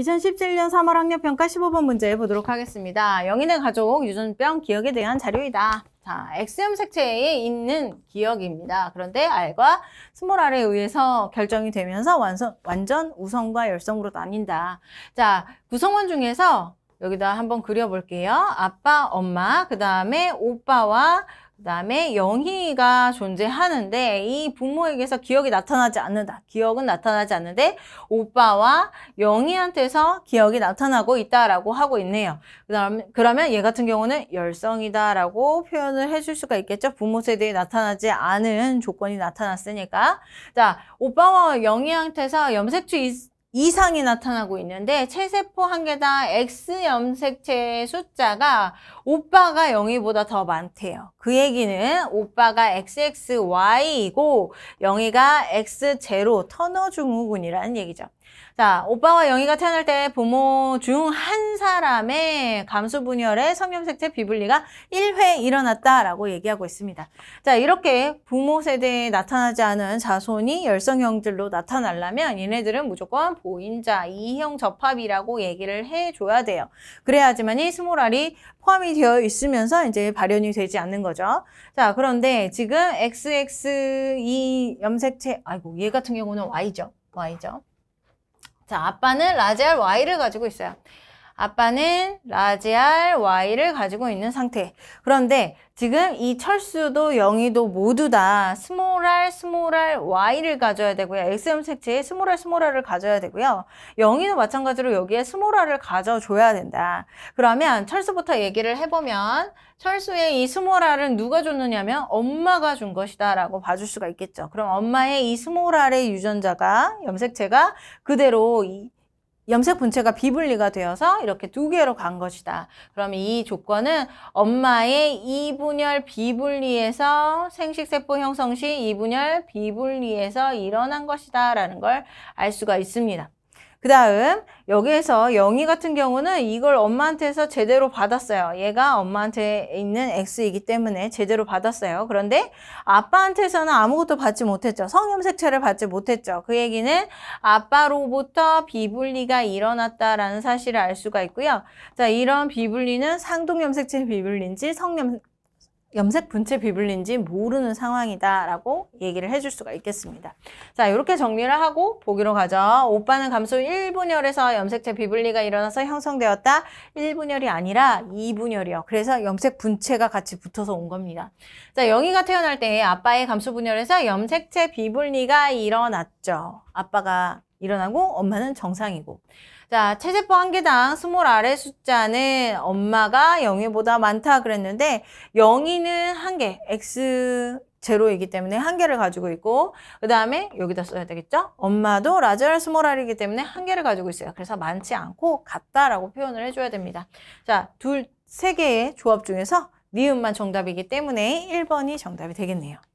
2017년 3월 학력평가 15번 문제 보도록 하겠습니다. 영인의 가족 유전병 기억에 대한 자료이다. 자, 엑스염 색채에 있는 기억입니다. 그런데 R과 스몰 R에 의해서 결정이 되면서 완성, 완전 우성과 열성으로 나뉜다. 자, 구성원 중에서 여기다 한번 그려볼게요. 아빠, 엄마, 그 다음에 오빠와 그다음에 영희가 존재하는데 이 부모에게서 기억이 나타나지 않는다. 기억은 나타나지 않는데 오빠와 영희한테서 기억이 나타나고 있다라고 하고 있네요. 그다음 그러면 얘 같은 경우는 열성이다라고 표현을 해줄 수가 있겠죠. 부모 세대에 나타나지 않은 조건이 나타났으니까. 자, 오빠와 영희한테서 염색주 이상이 나타나고 있는데 체세포 한 개당 X 염색체의 숫자가 오빠가 영이보다더 많대요. 그 얘기는 오빠가 XXY이고 영이가 X0 터너 증후군이라는 얘기죠. 자, 오빠와 영희가 태어날 때 부모 중 한 사람의 감수 분열의 성염색체 비블리가 1회 일어났다라고 얘기하고 있습니다. 자, 이렇게 부모 세대에 나타나지 않은 자손이 열성형들로 나타나려면 얘네들은 무조건 보인자, 이형 접합이라고 얘기를 해줘야 돼요. 그래야지만이 스몰알이 포함이 되어 있으면서 이제 발현이 되지 않는 거죠. 자, 그런데 지금 XX 이 염색체, 아이고, 얘 같은 경우는 Y죠. Y죠. 자, 아빠는 라젤 Y를 가지고 있어요. 아빠는 라지 R, Y를 가지고 있는 상태. 그런데 지금 이 철수도 영희도 모두 다 스몰 R, 스몰 R, Y를 가져야 되고요. XM 색채에 스몰 R, 스몰 R을 가져야 되고요. 영희도 마찬가지로 여기에 스몰 R을 가져줘야 된다. 그러면 철수부터 얘기를 해보면 철수의 이 스몰 R은 누가 줬느냐면 엄마가 준 것이다 라고 봐줄 수가 있겠죠. 그럼 엄마의 이 스몰 R의 유전자가 염색체가 그대로 이 염색 분체가 비분리가 되어서 이렇게 두 개로 간 것이다. 그러면 이 조건은 엄마의 이분열 비분리에서 생식세포 형성 시 이분열 비분리에서 일어난 것이다 라는 걸 알 수가 있습니다. 그 다음 여기에서 영희 같은 경우는 이걸 엄마한테서 제대로 받았어요. 얘가 엄마한테 있는 X이기 때문에 제대로 받았어요. 그런데 아빠한테서는 아무것도 받지 못했죠. 성염색체를 받지 못했죠. 그 얘기는 아빠로부터 비분리가 일어났다라는 사실을 알 수가 있고요. 자, 이런 비분리는 상동염색체 비분리인지 성염 염색 분체 비블린지 모르는 상황이다라고 얘기를 해줄 수가 있겠습니다. 자, 이렇게 정리를 하고 보기로 가죠. 오빠는 감소 1분열에서 염색체 비블리가 일어나서 형성되었다. 1분열이 아니라 2분열이요. 그래서 염색 분체가 같이 붙어서 온 겁니다. 자, 영희가 태어날 때 아빠의 감소 분열에서 염색체 비블리가 일어났죠. 아빠가 일어나고 엄마는 정상이고 자 체제법 한 개당 스몰 아래 숫자는 엄마가 0이보다 많다 그랬는데 0이는 한개 x 제로이기 때문에 한 개를 가지고 있고 그 다음에 여기다 써야 되겠죠? 엄마도 라젤 스몰알이기 때문에 한 개를 가지고 있어요. 그래서 많지 않고 같다라고 표현을 해줘야 됩니다. 자, 둘, 세 개의 조합 중에서 니은만 정답이기 때문에 1번이 정답이 되겠네요.